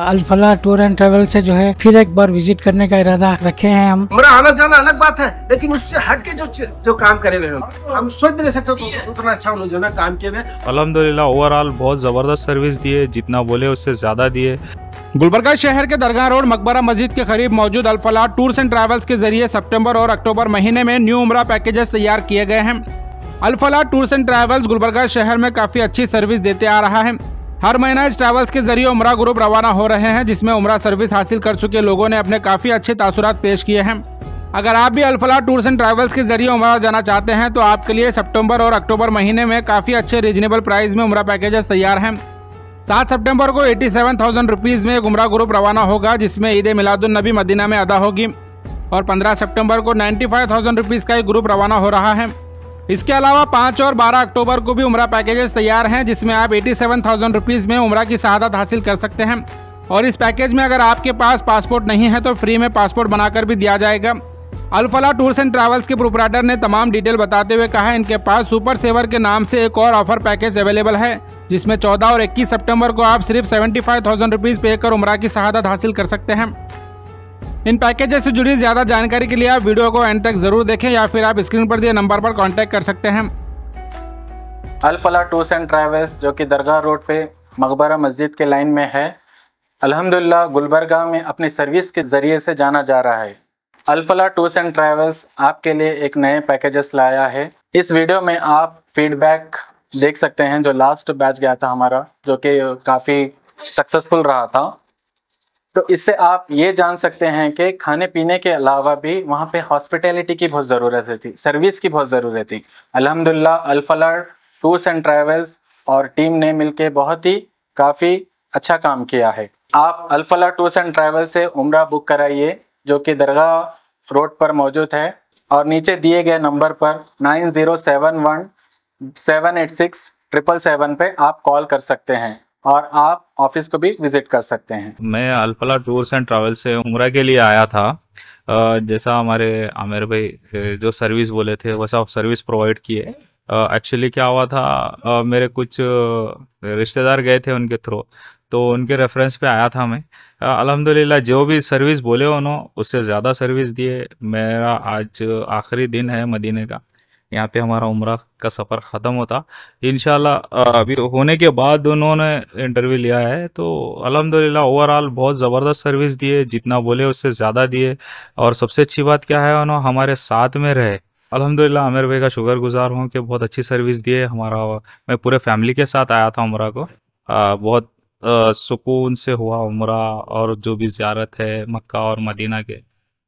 Alfalah tour and travel से जो है फिर एक बार विजिट करने का इरादा रखे हैं हम मेरा आना जाना अलग बात है लेकिन उससे हट के जो जो काम करे हुए हम हम सोच भी नहीं सकते तो उतना अच्छा उन्होंने जो ना काम किए हुए अलहमदुल्ला ओवरऑल बहुत जबरदस्त सर्विस दिए जितना बोले उससे ज्यादा दिए गुलबर्गा शहर के दरगाह रोड मकबरा मस्जिद के करीब मौजूद अलफला टूर्स एंड ट्रेवल्स के जरिए सितंबर और अक्टूबर महीने में न्यू उम्र पैकेजेस तैयार किए गए हैं Alfalah tours and travels Gulbarga शहर में काफ़ी अच्छी सर्विस देते आ रहा है हर महीना इस ट्रैवल्स के जरिए उमरा ग्रुप रवाना हो रहे हैं जिसमें उमरा सर्विस हासिल कर चुके लोगों ने अपने काफ़ी अच्छे तासुरात पेश किए हैं अगर आप भी अल्फला टूर्स एंड ट्रैवल्स के जरिए उमरा जाना चाहते हैं तो आपके लिए सितंबर और अक्टूबर महीने में काफ़ी अच्छे रीजनेबल प्राइस में उमरा पैकेजेस तैयार हैं सात सितंबर को एटी सेवन थाउजेंड रुपीज़ में उमरा ग्रुप रवाना होगा जिसमें ईद मिलादुलनबी मदीना में अदा होगी और पंद्रह सेप्टेम्बर को नाइन्टी फाइव थाउजेंड रुपीज़ का एक ग्रुप रवाना हो रहा है इसके अलावा पाँच और बारह अक्टूबर को भी उम्र पैकेजेस तैयार हैं जिसमें आप एटी सेवन थाउजेंड रुपीज़ में उम्र की शहादत हासिल कर सकते हैं और इस पैकेज में अगर आपके पास पासपोर्ट नहीं है तो फ्री में पासपोर्ट बनाकर भी दिया जाएगा अल्फला टूर्स एंड ट्रैवल्स के प्रोपराइटर ने तमाम डिटेल बताते हुए कहा इनके पास सुपर सेवर के नाम से एक और ऑफर पैकेज अवेलेबल है जिसमें 14 और 21 सितंबर को आप सिर्फ सेवेंटी फाइव थाउजेंड रुपीज़ पे कर उम्र की शहादत हासिल कर सकते हैं इन पैकेजेस से जुड़ी ज्यादा जानकारी के लिए आप वीडियो को एंड तक जरूर देखें या फिर आप स्क्रीन पर दिए नंबर पर कॉन्टैक्ट कर सकते हैं अलफला टूर्स एंड ट्रैवल्स जो कि दरगाह रोड पे मकबरा मस्जिद के लाइन में है अल्हम्दुलिल्लाह गुलबरगा में अपनी सर्विस के ज़रिए से जाना जा रहा है अलफला टूर्स एंड ट्रैवल्स आपके लिए एक नए पैकेजेस लाया है इस वीडियो में आप फीडबैक देख सकते हैं जो लास्ट बैच गया था हमारा जो कि काफ़ी सक्सेसफुल रहा था तो इससे आप ये जान सकते हैं कि खाने पीने के अलावा भी वहाँ पे हॉस्पिटैलिटी की बहुत ज़रूरत थी सर्विस की बहुत ज़रूरत थी अलहमदिल्ला अलफलार टूर्स एंड ट्रैवल्स और टीम ने मिलके बहुत ही काफ़ी अच्छा काम किया है आप अलफला टूर्स एंड ट्रैवल से उम्र बुक कराइए जो कि दरगाह रोड पर मौजूद है और नीचे दिए गए नंबर पर nine zero seven one seven eight six triple seven पर आप कॉल कर सकते हैं और आप ऑफिस को भी विजिट कर सकते हैं मैं अल्फला टूर्स एंड ट्रैवल से उमरा के लिए आया था जैसा हमारे आमिर भाई जो सर्विस बोले थे वैसा सर्विस प्रोवाइड किए एक्चुअली क्या हुआ था मेरे कुछ रिश्तेदार गए थे उनके थ्रू तो उनके रेफरेंस पे आया था मैं अलहमदिल्ला जो भी सर्विस बोले उन्होंने उससे ज़्यादा सर्विस दिए मेरा आज आखिरी दिन है मदीने का यहाँ पे हमारा उम्र का सफ़र ख़त्म होता इन अभी होने के बाद उन्होंने इंटरव्यू लिया है तो अलहमदिल्ला ओवरऑल बहुत ज़बरदस्त सर्विस दिए जितना बोले उससे ज़्यादा दिए और सबसे अच्छी बात क्या है उन्होंने हमारे साथ में रहे अलहमदिल्ला आमिर भाई का शुक्र गुजार हूँ कि बहुत अच्छी सर्विस दिए हमारा मैं पूरे फैमिली के साथ आया था उम्र को आ, बहुत सुकून से हुआ उम्र और जो भी ज्यारत है मक्का और मदीना के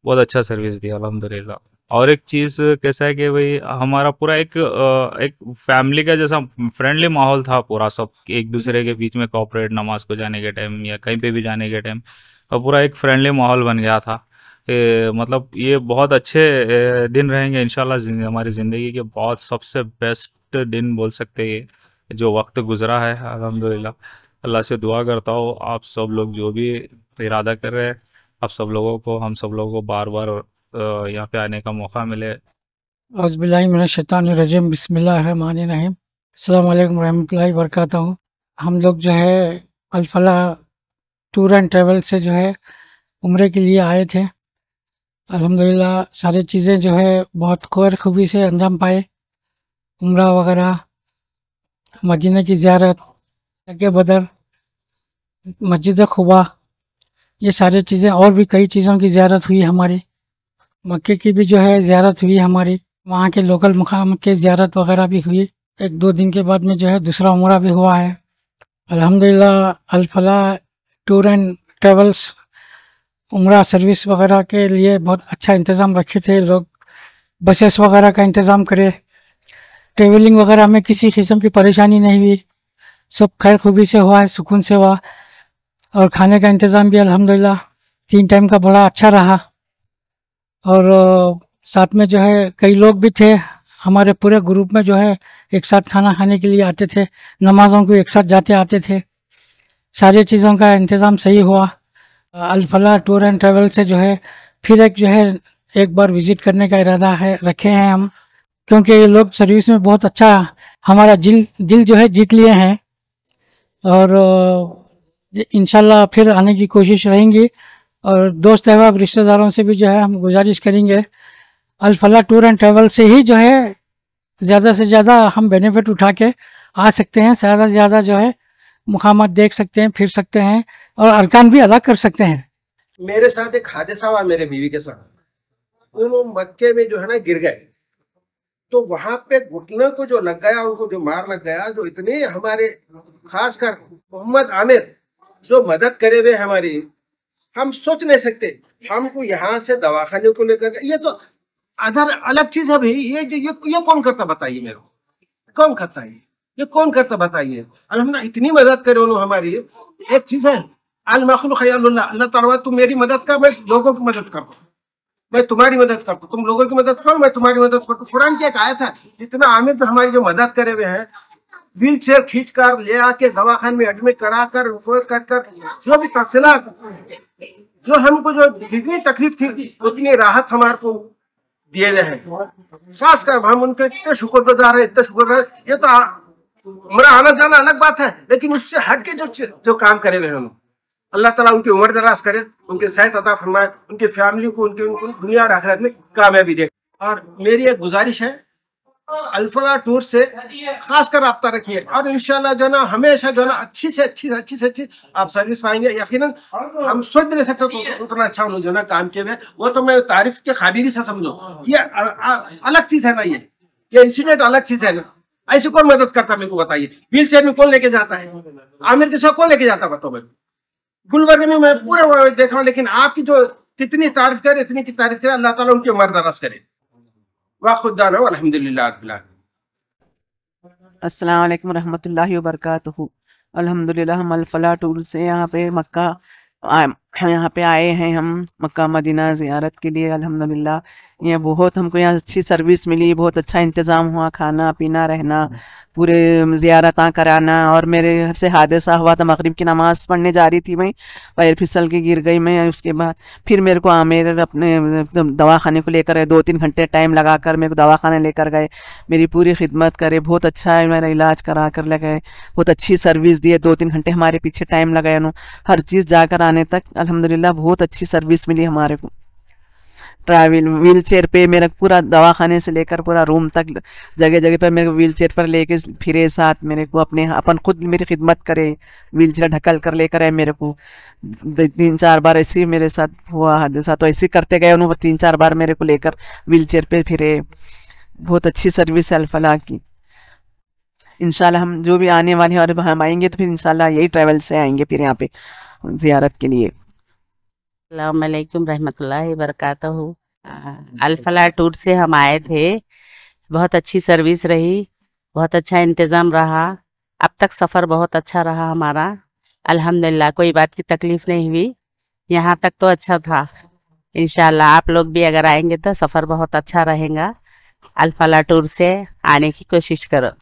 बहुत अच्छा सर्विस दिया अलहमदिल्ला और एक चीज़ कैसा है कि भाई हमारा पूरा एक एक फैमिली का जैसा फ्रेंडली माहौल था पूरा सब एक दूसरे के बीच में कॉपरेट नमाज को जाने के टाइम या कहीं पे भी जाने के टाइम और तो पूरा एक फ्रेंडली माहौल बन गया था ए, मतलब ये बहुत अच्छे दिन रहेंगे इन हमारी ज़िंदगी के बहुत सबसे बेस्ट दिन बोल सकते ये जो वक्त गुजरा है अलहमदिल्ला अल्लाह से दुआ करता हूँ आप सब लोग जो भी इरादा कर रहे हैं आप सब लोगों को हम सब लोगों को बार बार यहाँ पे आने का मौका मिले रजीम बसमीम अल्लाम वरकता हूँ हम लोग जो है अलफला टूर एंड ट्रैवल से जो है उम्र के लिए आए थे अल्हम्दुलिल्लाह सारी चीज़ें जो है बहुत खैर खूबी से अंजाम पाए उम्र वगैरह मदीने की ज्यारत के बदर मस्जिद खुबा ये सारी चीज़ें और भी कई चीज़ों की ज्यारत हुई हमारी मक्के की भी जो है ज्यारत हुई हमारी वहाँ के लोकल मुकाम के ज्यारत वगैरह भी हुई एक दो दिन के बाद में जो है दूसरा उमरा भी हुआ है अल्हम्दुलिल्लाह अलफला टूर एंड ट्रेवल्स उमरा सर्विस वगैरह के लिए बहुत अच्छा इंतज़ाम रखे थे लोग बसेस वगैरह का इंतज़ाम करे ट्रेवलिंग वगैरह में किसी किस्म की परेशानी नहीं हुई सब खैर खूबी से हुआ है सुकून से हुआ और खाने का इंतज़ाम भी अलहमदिल्ला तीन टाइम का बड़ा अच्छा रहा और साथ में जो है कई लोग भी थे हमारे पूरे ग्रुप में जो है एक साथ खाना खाने के लिए आते थे नमाजों को एक साथ जाते आते थे सारी चीज़ों का इंतज़ाम सही हुआ अलफला टूर एंड ट्रेवल से जो है फिर एक जो है एक बार विज़िट करने का इरादा है रखे हैं हम क्योंकि ये लोग सर्विस में बहुत अच्छा हमारा दिल दिल जो है जीत लिए हैं और इन फिर आने की कोशिश रहेंगी और दोस्त अहबाब रिश्तेदारों से भी जो है हम गुजारिश करेंगे अलफला टूर एंड ट्रेवल से ही जो है ज़्यादा से ज़्यादा हम बेनिफिट उठा के आ सकते हैं ज़्यादा से ज़्यादा जो है मुकाम देख सकते हैं फिर सकते हैं और अरकान भी अदा कर सकते हैं मेरे साथ एक हादसा हुआ मेरे बीवी के साथ वो मक्के में जो है ना गिर गए तो वहां पे घुटने को जो लग गया उनको जो मार लग गया जो इतने हमारे खासकर मोहम्मद आमिर जो मदद करे हुए हमारी हम सोच नहीं सकते हमको यहाँ से दवाखाने को लेकर ये तो अदर अलग चीज है भाई ये जो ये, ये कौन करता बताइए मेरे को कौन करता है ये कौन करता बताइए अलहमदा इतनी मदद करे उन्होंने हमारी एक चीज है अलमखल मखलू अल्लाह तला तुम मेरी मदद कर मैं लोगों की मदद कर दो मैं तुम्हारी मदद करता हूँ तुम लोगों की मदद करो मैं तुम्हारी मदद करता हूँ कुरान की एक आयत है इतना आमिर हमारी जो मदद करे हुए हैं व्हील चेयर खींच कर ले आके दवाखान में एडमिट करा कर कर कर जो भी तफसला जो हमको जो जितनी तकलीफ थी उतनी राहत हमारे को दिए गए हैं खास कर हम उनके इतने शुक्रगुजार है इतने शुक्रगुजार ये तो मेरा आना जाना अलग बात है लेकिन उससे हट के जो जो काम करे हुए हम अल्लाह ताला उनकी उम्र दराज करे उनके सेहत अदा फरमाए उनके फैमिली को उनके उनको दुनिया और आखिरत में कामयाबी दे और मेरी एक गुजारिश है अल्फला टूर से खास कर रब्ता रखिए और इंशाल्लाह जो ना हमेशा जो ना अच्छी से अच्छी से अच्छी से अच्छी आप सर्विस पाएंगे यकीन हम सोच भी नहीं सकते तो उतना अच्छा उन्होंने जो ना काम किए हुए वो तो मैं तारीफ के काबिल से समझो ये अलग चीज है ना ये ये इंसिडेंट अलग चीज है ना ऐसी कौन मदद करता मेरे को बताइए व्हील चेयर में कौन लेके जाता है आमिर के साथ कौन लेके जाता बताओ मैं गुलबर्ग में मैं पूरे देखा लेकिन आपकी जो कितनी तारीफ करे इतनी की तारीफ करे अल्लाह ताला उनकी उम्र दराज करे واخر دعوانا والحمد لله رب العالمين अस्सलाम वालेकुम रहमतुल्लाहि व बरकातहू अल्हम्दुलिल्लाह हम अलफला टूर से यहाँ पे मक्का यहाँ पे आए हैं हम मक्का मदीना ज़ियारत के लिए अल्हम्दुलिल्लाह ये बहुत हमको यहाँ अच्छी सर्विस मिली बहुत अच्छा इंतज़ाम हुआ खाना पीना रहना हम्म। पूरे ज़ियारत कराना और मेरे घर से हादसा हुआ था मगरिब की नमाज़ पढ़ने जा रही थी मैं पैर फिसल के गिर गई मैं उसके बाद फिर मेरे को आमिर अपने दवा खाने को लेकर आए दो तीन घंटे टाइम लगा कर मेरे को दवा खाना लेकर गए मेरी पूरी खिदमत करे बहुत अच्छा है मेरा इलाज करा कर ले गए बहुत अच्छी सर्विस दिए दो तीन घंटे हमारे पीछे टाइम लगाया हर चीज़ जाकर आने तक अल्हम्दुलिल्लाह बहुत अच्छी सर्विस मिली हमारे को ट्रैवल व्हील चेयर पर मेरा पूरा दवाखाने से लेकर पूरा रूम तक जगह जगह पर मेरे को व्हील चेयर पर लेके फिरे साथ मेरे को अपने अपन खुद मेरी खिदमत करे व्हील चेयर ढकल कर लेकर आए मेरे को तीन चार बार ऐसे ही मेरे साथ हुआ हादसा तो ऐसे करते गए उन्होंने तीन चार बार मेरे को लेकर व्हील चेयर पर फिरे बहुत अच्छी सर्विस है अल्फला की इनशाला हम जो भी आने वाले हैं और हम आएंगे तो फिर इनशाला यही ट्रैवल से आएंगे फिर यहाँ पे ज़ियारत के लिए अल्लाम रहमतुल्ला वरक़ात अल्फला टूर से हम आए थे बहुत अच्छी सर्विस रही बहुत अच्छा इंतज़ाम रहा अब तक सफ़र बहुत अच्छा रहा हमारा अल्हम्दुलिल्लाह कोई बात की तकलीफ़ नहीं हुई यहाँ तक तो अच्छा था इन आप लोग भी अगर आएंगे तो सफ़र बहुत अच्छा रहेगा अल्फला टूर से आने की कोशिश करो